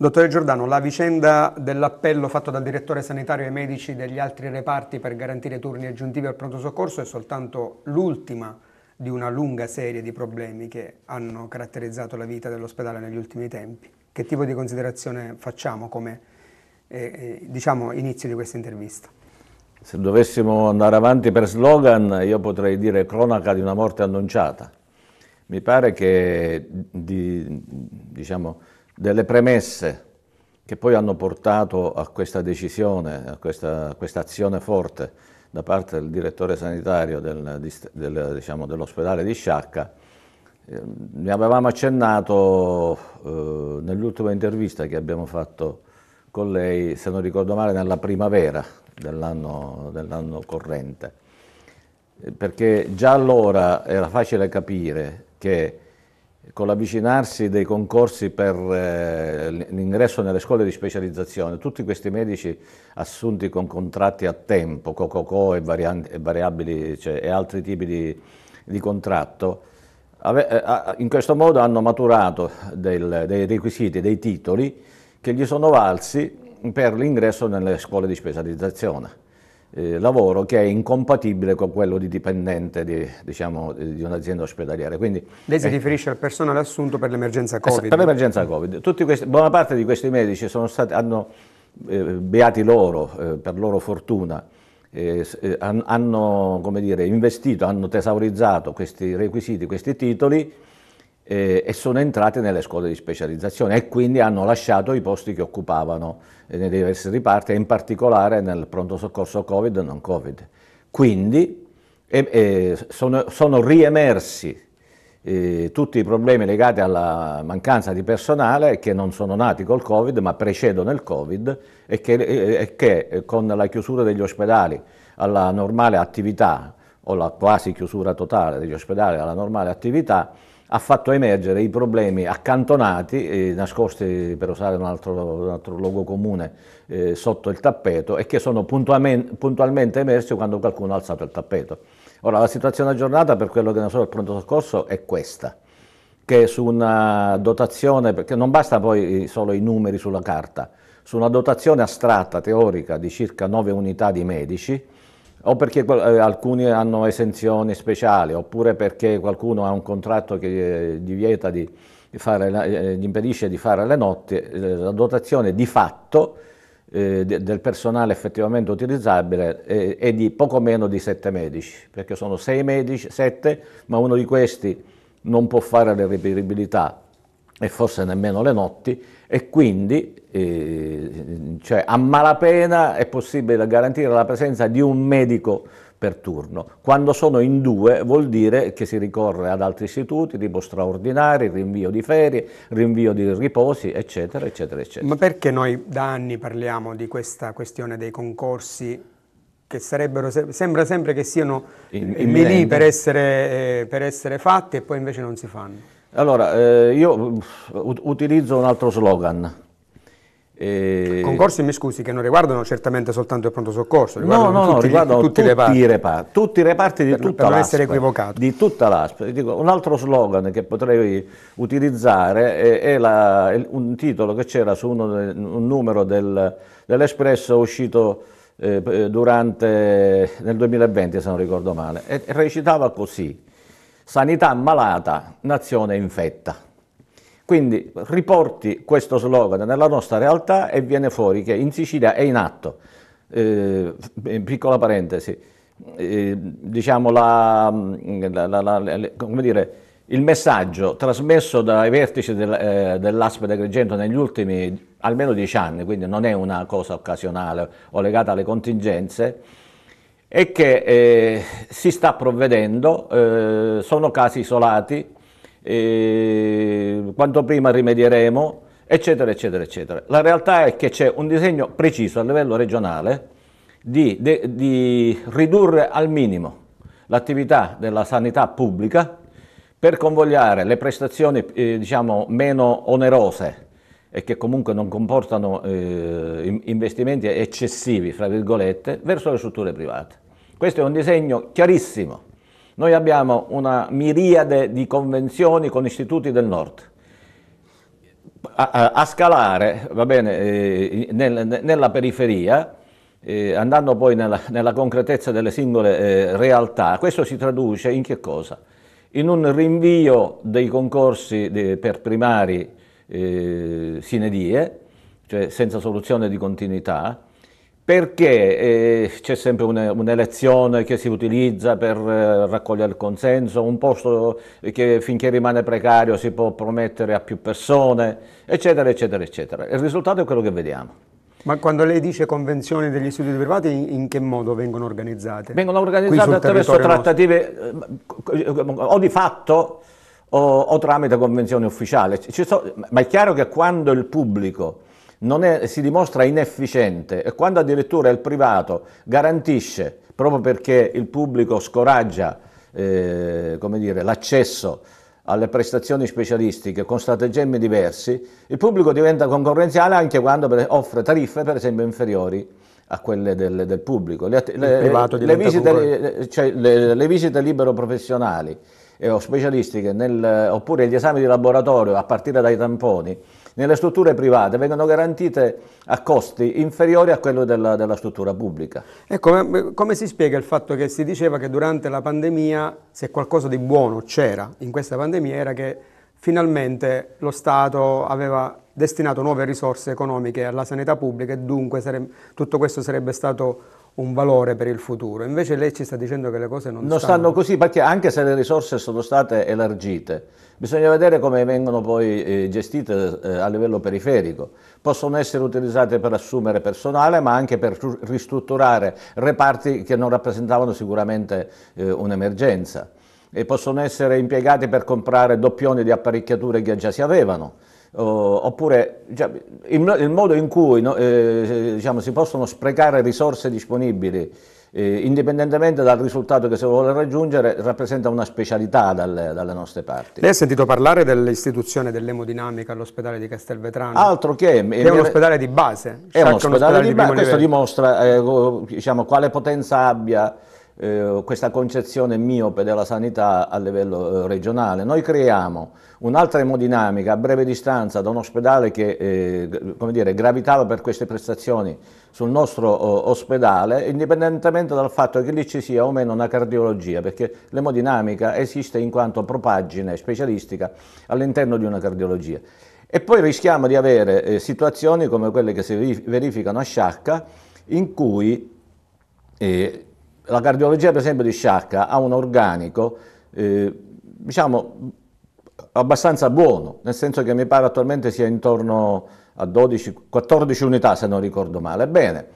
Dottore Giordano, la vicenda dell'appello fatto dal direttore sanitario ai medici degli altri reparti per garantire turni aggiuntivi al pronto soccorso è soltanto l'ultima di una lunga serie di problemi che hanno caratterizzato la vita dell'ospedale negli ultimi tempi. Che tipo di considerazione facciamo come eh, eh diciamo, inizio di questa intervista? Se dovessimo andare avanti per slogan, io potrei dire cronaca di una morte annunciata. Mi pare che di, diciamo, delle premesse che poi hanno portato a questa decisione, a questa, azione forte da parte del direttore sanitario del, del, diciamo, dell'ospedale di Sciacca, ehm, ne avevamo accennato eh, nell'ultima intervista che abbiamo fatto con lei, se non ricordo male, nella primavera dell'anno dell corrente, perché già allora era facile capire che con l'avvicinarsi dei concorsi per eh, l'ingresso nelle scuole di specializzazione, tutti questi medici assunti con contratti a tempo, COCOCO e, variabili cioè, e altri tipi di, di, contratto, eh, in questo modo hanno maturato del, dei requisiti, dei titoli che gli sono valsi per l'ingresso nelle scuole di specializzazione eh, lavoro che è incompatibile con quello di dipendente di, diciamo, eh, di un'azienda ospedaliera. Quindi, Lei si eh, riferisce al personale assunto per l'emergenza Covid? Per l'emergenza Covid. Questi, buona parte di questi medici stati, hanno, eh, beati loro, eh, per loro fortuna, eh, hanno dire, investito, hanno tesaurizzato questi requisiti, questi titoli, eh, e sono entrate nelle scuole di specializzazione e quindi hanno lasciato i posti che occupavano eh, nei diversi riparti in particolare nel pronto soccorso Covid e non Covid. Quindi eh, sono, sono, riemersi eh, tutti i problemi legati alla mancanza di personale che non sono nati col Covid ma precedono il Covid e che, eh, che con la chiusura degli ospedali alla normale attività o la quasi chiusura totale degli ospedali alla normale attività ha fatto emergere i problemi accantonati, eh, nascosti per usare un altro, un altro logo comune eh, sotto il tappeto e che sono puntualmente, emersi quando qualcuno ha alzato il tappeto. Ora la situazione aggiornata per quello che ne so del pronto soccorso è questa, che su una dotazione, perché non basta poi eh, solo i numeri sulla carta, su una dotazione astratta, teorica, di circa 9 unità di medici, o perché eh, alcuni hanno esenzioni speciali, oppure perché qualcuno ha un contratto che eh, gli, di la, eh, gli impedisce di fare le notti, eh, la dotazione di fatto del personale effettivamente utilizzabile è, di poco meno di 7 medici, perché sono 6 medici, 7, ma uno di questi non può fare le reperibilità e forse nemmeno le notti, e quindi eh, cioè, a malapena è possibile garantire la presenza di un medico per turno. Quando sono in due vuol dire che si ricorre ad altri istituti tipo straordinari, rinvio di ferie, rinvio di riposi, eccetera, eccetera, eccetera. Ma perché noi da anni parliamo di questa questione dei concorsi che sarebbero, sembra sempre che siano eh, lì per eh, per essere fatti e poi invece non si fanno? Allora, eh, io utilizzo un altro slogan. Eh... Concorsi, mi scusi, che non riguardano certamente soltanto il pronto soccorso, riguardano no, no, tutti, no, tutti, tutti, i reparti. reparti. Tutti i reparti di per, tutta per essere equivocato. Di tutta l'ASP. un altro slogan che potrei utilizzare è, è, la, è un titolo che c'era su uno, un numero del, dell'Espresso uscito eh, durante, nel 2020, se non ricordo male, e recitava così sanità malata, nazione infetta. Quindi riporti questo slogan nella nostra realtà e viene fuori che in Sicilia è in atto, eh, piccola parentesi, eh, diciamo la, mm, la, la, dire, il messaggio trasmesso dai vertici del, eh, dell'ASP Agrigento negli ultimi almeno dieci anni, quindi non è una cosa occasionale o legata alle contingenze, e che eh, si sta provvedendo, eh, sono casi isolati, eh, quanto prima rimedieremo, eccetera, eccetera, eccetera. La realtà è che c'è un disegno preciso a livello regionale di, de, di ridurre al minimo l'attività della sanità pubblica per convogliare le prestazioni eh, diciamo, meno onerose e che comunque non comportano eh, investimenti eccessivi, fra virgolette, verso le strutture private. Questo è un disegno chiarissimo. Noi abbiamo una miriade di convenzioni con istituti del nord. A, a, a scalare, va bene, eh, nel, nella periferia, eh, andando poi nella, nella, concretezza delle singole eh, realtà, questo si traduce in che cosa? In un rinvio dei concorsi de, per primari eh, die, cioè senza soluzione di continuità, perché eh, c'è sempre un'elezione che si utilizza per eh, raccogliere il consenso, un posto che finché rimane precario si può promettere a più persone, eccetera, eccetera, eccetera. Il risultato è quello che vediamo. Ma quando lei dice convenzioni degli istituti privati, in, che modo vengono organizzate? Vengono organizzate attraverso trattative nostro. Eh, o di fatto o, o tramite convenzioni ufficiali. So, ma è chiaro che quando il pubblico è, si dimostra inefficiente e quando addirittura il privato garantisce, proprio perché il pubblico scoraggia eh, l'accesso alle prestazioni specialistiche con stratagemmi diversi, il pubblico diventa concorrenziale anche quando offre tariffe per esempio inferiori a quelle del, del pubblico. Le, le, le, visite, cioè le, visite, libero professionali eh, o specialistiche nel, oppure gli esami di laboratorio a partire dai tamponi nelle strutture private vengono garantite a costi inferiori a quello della, della struttura pubblica. Ecco, come si spiega il fatto che si diceva che durante la pandemia, se qualcosa di buono c'era in questa pandemia, era che finalmente lo Stato aveva destinato nuove risorse economiche alla sanità pubblica e dunque tutto questo sarebbe stato un valore per il futuro. Invece lei ci sta dicendo che le cose non, non stanno... stanno così, perché anche se le risorse sono state elargite, bisogna vedere come vengono poi eh, gestite eh, a livello periferico. Possono essere utilizzate per assumere personale, ma anche per ristrutturare reparti che non rappresentavano sicuramente eh, un'emergenza e possono essere impiegati per comprare doppioni di apparecchiature che già si avevano Uh, oppure diciamo, il, il, modo in cui no, eh, diciamo, si possono sprecare risorse disponibili eh, indipendentemente dal risultato che si vuole raggiungere rappresenta una specialità dalle, dalle nostre parti. Lei ha sentito parlare dell'istituzione dell'emodinamica all'ospedale di Castelvetrano? Altro che... Eh, che è un ospedale di base. È un ospedale, un ospedale di, di questo livello. dimostra eh, diciamo, quale potenza abbia eh, questa concezione miope della sanità a livello eh, regionale. Noi creiamo un'altra emodinamica a breve distanza da un ospedale che eh, come dire, gravitava per queste prestazioni sul nostro oh, ospedale, indipendentemente dal fatto che lì ci sia o meno una cardiologia, perché l'emodinamica esiste in quanto propaggine specialistica all'interno di una cardiologia. E poi rischiamo di avere eh, situazioni come quelle che si verificano a Sciacca, in cui eh, la cardiologia per esempio di Sciacca ha un organico eh, diciamo abbastanza buono, nel senso che mi pare attualmente sia intorno a 12, 14 unità se non ricordo male. Bene,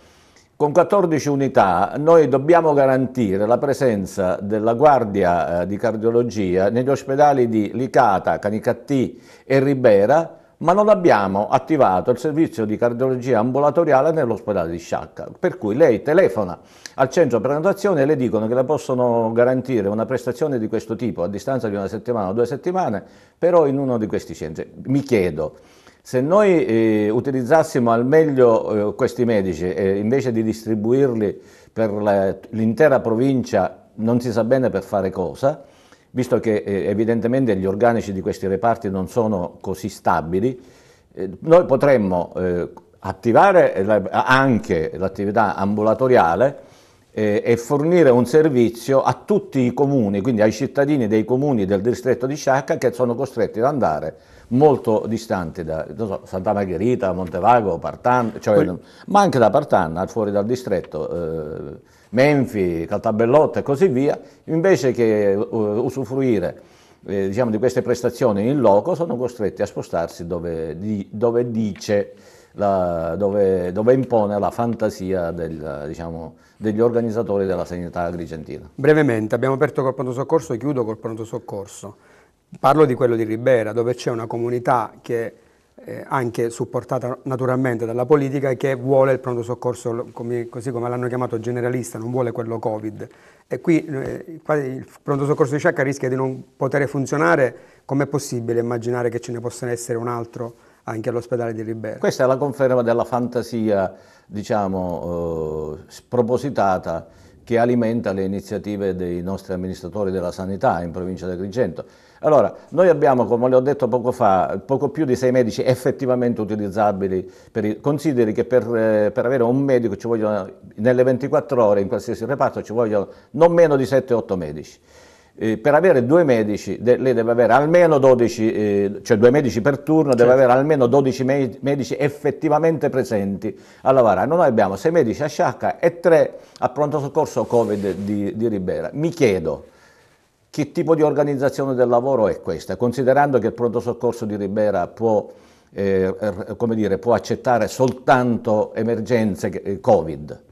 con 14 unità noi dobbiamo garantire la presenza della guardia eh, di cardiologia negli ospedali di Licata, Canicattì e Ribera ma non abbiamo attivato il servizio di cardiologia ambulatoriale nell'ospedale di Sciacca, per cui lei telefona al centro prenotazione e le dicono che le possono garantire una prestazione di questo tipo a distanza di una settimana o due settimane, però in uno di questi centri. Mi chiedo, se noi eh, utilizzassimo al meglio eh, questi medici eh, invece di distribuirli per l'intera provincia non si sa bene per fare cosa, visto che eh, evidentemente gli organici di questi reparti non sono così stabili, eh, noi potremmo eh, attivare la, anche l'attività ambulatoriale eh, e fornire un servizio a tutti i comuni, quindi ai cittadini dei comuni del distretto di Sciacca che sono costretti ad andare molto distante da so, Santa Margherita, Montevago, Partan, cioè, Poi... ma anche da Partanna, fuori dal distretto, eh, Menfi, Caltabellotta e così via, invece che uh, usufruire eh, diciamo, di queste prestazioni in loco sono costretti a spostarsi dove, di, dove dice la, dove, dove, impone la fantasia del, diciamo, degli organizzatori della sanità agrigentina. Brevemente, abbiamo aperto col pronto soccorso e chiudo col pronto soccorso. Parlo di quello di Ribera, dove c'è una comunità che eh, anche supportata naturalmente dalla politica, che vuole il pronto soccorso, come, così come l'hanno chiamato generalista, non vuole quello Covid. E qui eh, il pronto soccorso di Sciacca rischia di non poter funzionare, com'è possibile immaginare che ce ne possa essere un altro anche all'ospedale di Ribera? Questa è la conferma della fantasia, diciamo, eh, spropositata che alimenta le iniziative dei nostri amministratori della sanità in provincia di Agrigento. Allora, noi abbiamo, come le ho detto poco fa, poco più di sei medici effettivamente utilizzabili. Per, consideri che per, eh, per, avere un medico ci vogliono, nelle 24 ore in qualsiasi reparto, ci vogliono non meno di 7-8 medici eh, per avere due medici, de, lei deve avere almeno 12, eh, cioè due medici per turno, certo. deve avere almeno 12 me medici effettivamente presenti a lavorare. Noi abbiamo sei medici a Sciacca e tre a pronto soccorso Covid di, di Ribera. Mi chiedo, che tipo di organizzazione del lavoro è questa? Considerando che il pronto soccorso di Ribera può, eh, dire, può accettare soltanto emergenze eh, Covid,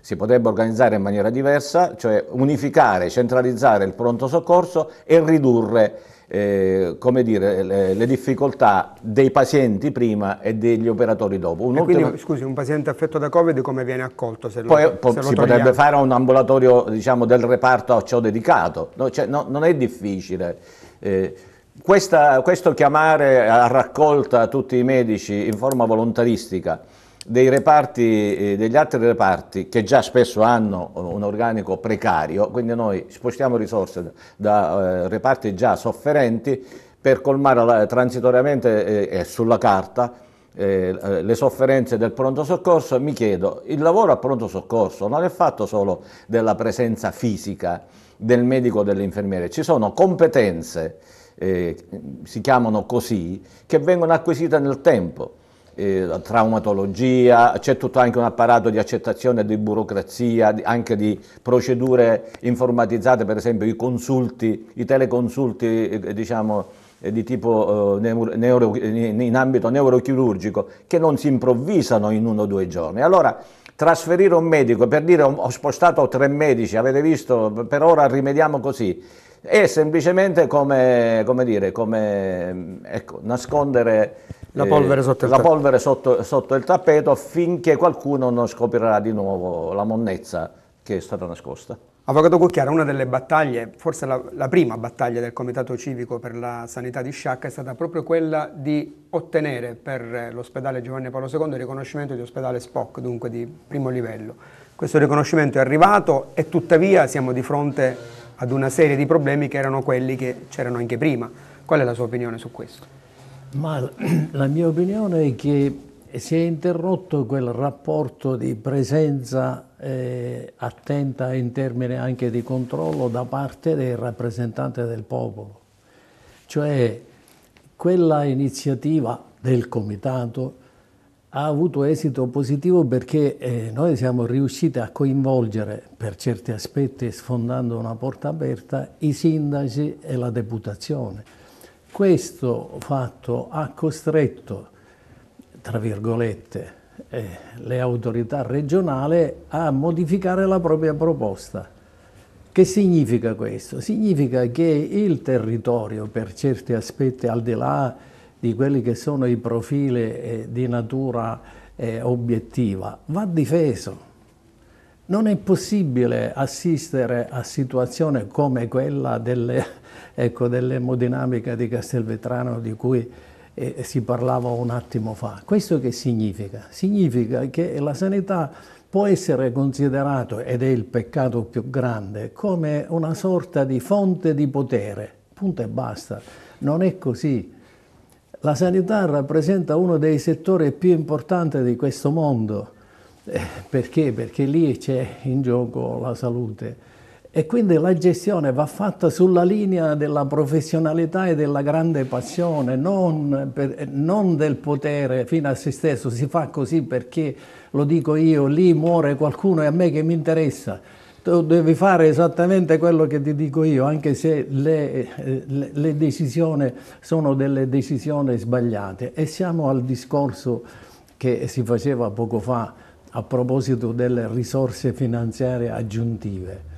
si potrebbe organizzare in maniera diversa, cioè unificare, centralizzare il pronto soccorso e ridurre eh, dire, le, le, difficoltà dei pazienti prima e degli operatori dopo. Un ultimo... quindi, scusi, un paziente affetto da Covid come viene accolto? Se Poi lo, po se si potrebbe fare un ambulatorio diciamo, del reparto a ciò dedicato, no, cioè, no, non è difficile. Eh, questa, questo chiamare a raccolta tutti i medici in forma volontaristica dei reparti, eh, degli altri reparti che già spesso hanno un organico precario, quindi noi spostiamo risorse da eh, reparti già sofferenti per colmare transitoriamente eh, e sulla carta le sofferenze del pronto soccorso, mi chiedo, il lavoro a pronto soccorso non è fatto solo della presenza fisica del medico o dell'infermiere, ci sono competenze, eh, si chiamano così, che vengono acquisite nel tempo eh, traumatologia, c'è tutto anche un apparato di accettazione di burocrazia, anche di procedure informatizzate, per esempio i consulti, i teleconsulti, eh, eh, diciamo, eh, di tipo neuro, in ambito neurochirurgico che non si improvvisano in uno o due giorni. Allora, trasferire un medico per dire ho spostato tre medici, avete visto, per ora rimediamo così, è semplicemente come, come dire, come ecco, nascondere la polvere, eh, sotto, il, la polvere sotto, sotto il tappeto finché qualcuno non scoprirà di nuovo la monnezza che è stata nascosta. Avvocato Cucchiara, una delle battaglie, forse la, la, prima battaglia del Comitato Civico per la Sanità di Sciacca è stata proprio quella di ottenere per eh, l'ospedale Giovanni Paolo II il riconoscimento di ospedale SPOC, dunque di primo livello. Questo riconoscimento è arrivato e tuttavia siamo di fronte ad una serie di problemi che erano quelli che c'erano anche prima. Qual è la sua opinione su questo? Ma la mia opinione è che si è interrotto quel rapporto di presenza eh, attenta in termini anche di controllo da parte del rappresentante del popolo. Cioè quella iniziativa del comitato ha avuto esito positivo perché eh, noi siamo riusciti a coinvolgere, per certi aspetti sfondando una porta aperta, i sindaci e la deputazione. Questo fatto ha costretto, tra virgolette, eh, le autorità regionali a modificare la propria proposta. Che significa questo? Significa che il territorio, per certi aspetti, al di là di quelli che sono i profili eh, di natura eh, obiettiva, va difeso. Non è possibile assistere a situazioni come quella dell'emodinamica ecco, dell di Castelvetrano di cui eh, si parlava un attimo fa. Questo che significa? Significa che la sanità può essere considerata, ed è il peccato più grande, come una sorta di fonte di potere. Punto e basta. Non è così. La sanità rappresenta uno dei settori più importanti di questo mondo. Eh, perché? Perché lì c'è in gioco la salute. E quindi la gestione va fatta sulla linea della professionalità e della grande passione, non, per, non, del potere fino a se stesso. Si fa così perché lo dico io, lì muore qualcuno e a me che mi interessa tu devi fare esattamente quello che ti dico io, anche se le, le, le decisioni sono delle decisioni sbagliate. E siamo al discorso che si faceva poco fa a proposito delle risorse finanziarie aggiuntive.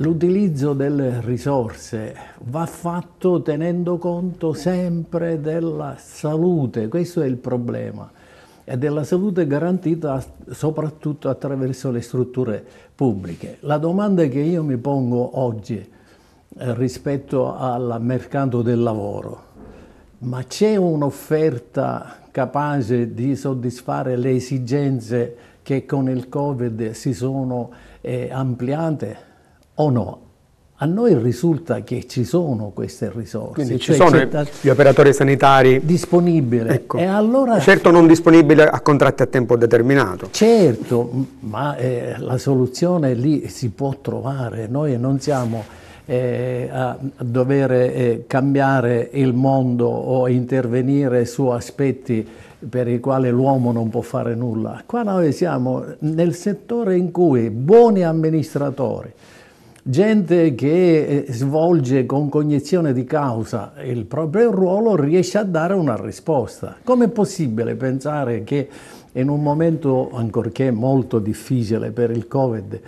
L'utilizzo delle risorse va fatto tenendo conto sempre della salute, questo è il problema e della salute garantita soprattutto attraverso le strutture pubbliche. La domanda che io mi pongo oggi eh, rispetto al mercato del lavoro, ma c'è un'offerta capace di soddisfare le esigenze che con il Covid si sono eh, ampliate o no? A noi risulta che ci sono queste risorse. Quindi ci cioè, sono gli operatori sanitari disponibili. Ecco. Allora, certo non disponibili a contratti a tempo determinato. Certo, ma eh, la soluzione lì si può trovare. Noi non siamo eh, a dover eh, cambiare il mondo o intervenire su aspetti per i quali l'uomo non può fare nulla. Qua noi siamo nel settore in cui buoni amministratori gente che eh, svolge con cognizione di causa il proprio ruolo riesce a dare una risposta. Com'è possibile pensare che in un momento, ancorché molto difficile per il Covid,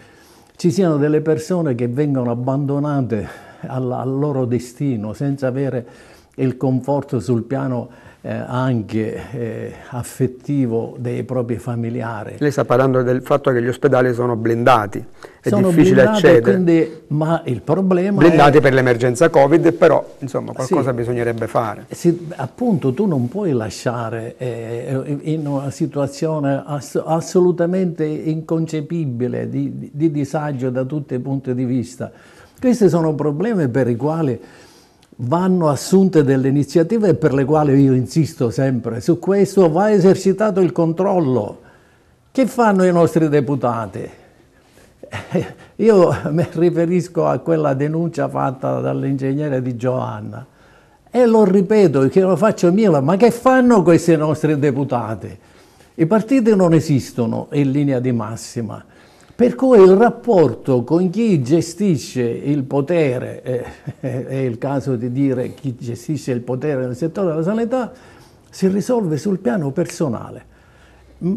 ci siano delle persone che vengono abbandonate al, al loro destino senza avere il conforto sul piano eh, anche eh, affettivo dei propri familiari. Lei sta parlando del fatto che gli ospedali sono blindati, è sono difficile blindati, accedere. Quindi, ma il problema blindati è, per l'emergenza Covid, però insomma qualcosa sì, bisognerebbe fare. Sì, appunto tu non puoi lasciare eh, in una situazione ass assolutamente inconcepibile di, di, di disagio da tutti i punti di vista. Questi sono problemi per i quali vanno assunte delle iniziative per le quali io insisto sempre su questo, va esercitato il controllo. Che fanno i nostri deputati? Io mi riferisco a quella denuncia fatta dall'ingegnere di Giovanna e lo ripeto, che lo faccio mio, ma che fanno questi nostri deputati? I partiti non esistono in linea di massima. Per cui il rapporto con chi gestisce il potere, eh, è il caso di dire chi gestisce il potere nel settore della sanità, si risolve sul piano personale. Eh,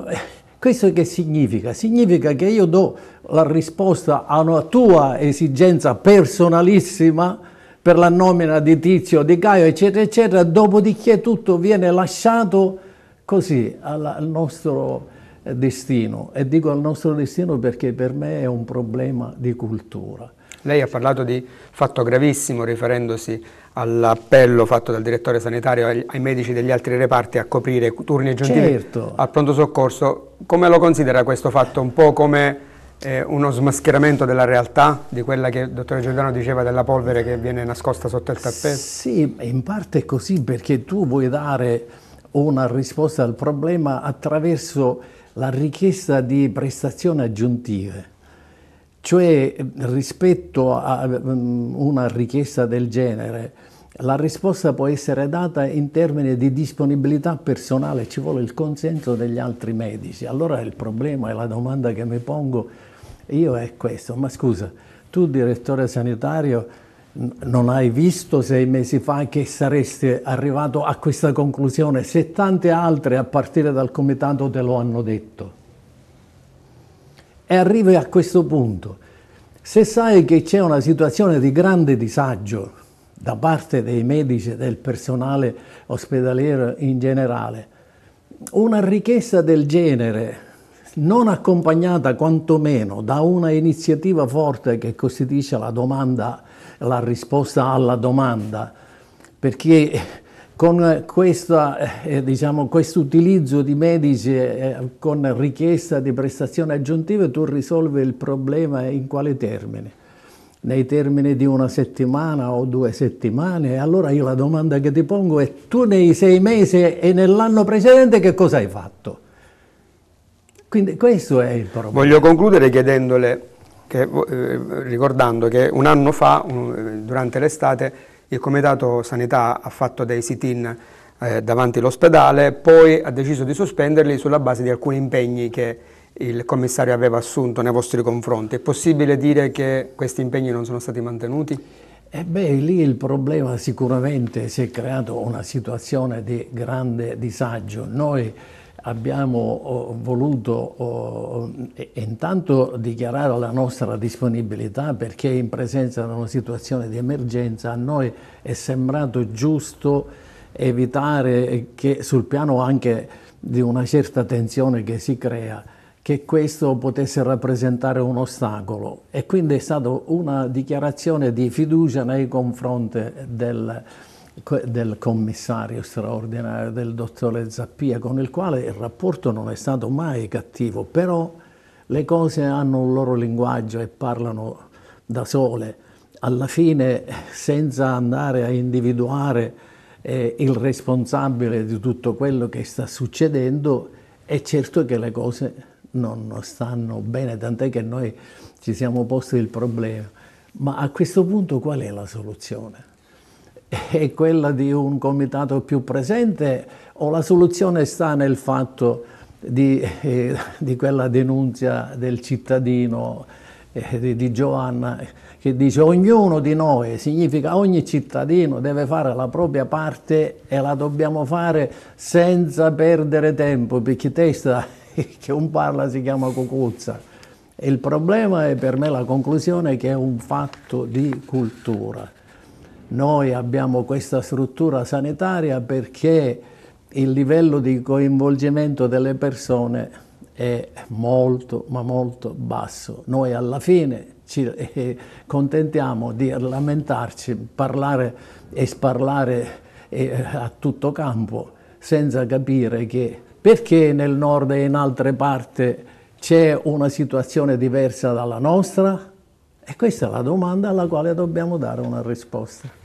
questo che significa? Significa che io do la risposta a una tua esigenza personalissima per la nomina di Tizio, di Caio, eccetera, eccetera, dopodiché tutto viene lasciato così al nostro eh, destino e dico al nostro destino perché per me è un problema di cultura. Lei ha parlato di fatto gravissimo riferendosi all'appello fatto dal direttore sanitario ai medici degli altri reparti a coprire turni aggiuntivi certo. al pronto soccorso. Come lo considera questo fatto? Un po' come eh, uno smascheramento della realtà, di quella che il dottore Giordano diceva della polvere che viene nascosta sotto il tappeto? Sì, in parte è così perché tu vuoi dare una risposta al problema attraverso la richiesta di prestazioni aggiuntive. Cioè rispetto a mm, una richiesta del genere, la risposta può essere data in termini di disponibilità personale, ci vuole il consenso degli altri medici. Allora il problema e la domanda che mi pongo io è questo, ma scusa, tu direttore sanitario non hai visto sei mesi fa che saresti arrivato a questa conclusione se tante altre a partire dal comitato te lo hanno detto. E arrivi a questo punto, se sai che c'è una situazione di grande disagio da parte dei medici e del personale ospedaliero in generale, una richiesta del genere non accompagnata quantomeno da una iniziativa forte che costituisce la domanda la risposta alla domanda, perché con questa, eh, diciamo, questo utilizzo di medici eh, con richiesta di prestazioni aggiuntive tu risolvi il problema in quale termine? Nei termini di una settimana o due settimane? Allora io la domanda che ti pongo è tu nei sei mesi e nell'anno precedente che cosa hai fatto? Quindi questo è il problema. Voglio concludere chiedendole che, eh, ricordando che un anno fa, un, eh, durante l'estate, il Comitato Sanità ha fatto dei sit-in eh, davanti all'ospedale, poi ha deciso di sospenderli sulla base di alcuni impegni che il commissario aveva assunto nei vostri confronti. È possibile dire che questi impegni non sono stati mantenuti? E eh beh, lì il problema sicuramente si è creato una situazione di grande disagio. Noi abbiamo oh, voluto oh, intanto dichiarare la nostra disponibilità perché in presenza di una situazione di emergenza a noi è sembrato giusto evitare che sul piano anche di una certa tensione che si crea che questo potesse rappresentare un ostacolo e quindi è stata una dichiarazione di fiducia nei confronti del, del commissario straordinario, del dottore Zappia, con il quale il rapporto non è stato mai cattivo, però le cose hanno un loro linguaggio e parlano da sole. Alla fine, senza andare a individuare eh, il responsabile di tutto quello che sta succedendo, è certo che le cose non stanno bene, tant'è che noi ci siamo posti il problema. Ma a questo punto qual è la soluzione? è quella di un comitato più presente o la soluzione sta nel fatto di, eh, di quella denuncia del cittadino eh, di, di Giovanna che dice ognuno di noi, significa ogni cittadino deve fare la propria parte e la dobbiamo fare senza perdere tempo, perché testa che un parla si chiama cucuzza. il problema è per me la conclusione che è un fatto di cultura. Noi abbiamo questa struttura sanitaria perché il livello di coinvolgimento delle persone è molto ma molto basso. Noi alla fine ci eh, contentiamo di lamentarci, parlare e sparlare eh, a tutto campo senza capire che perché nel nord e in altre parti c'è una situazione diversa dalla nostra? E questa è la domanda alla quale dobbiamo dare una risposta.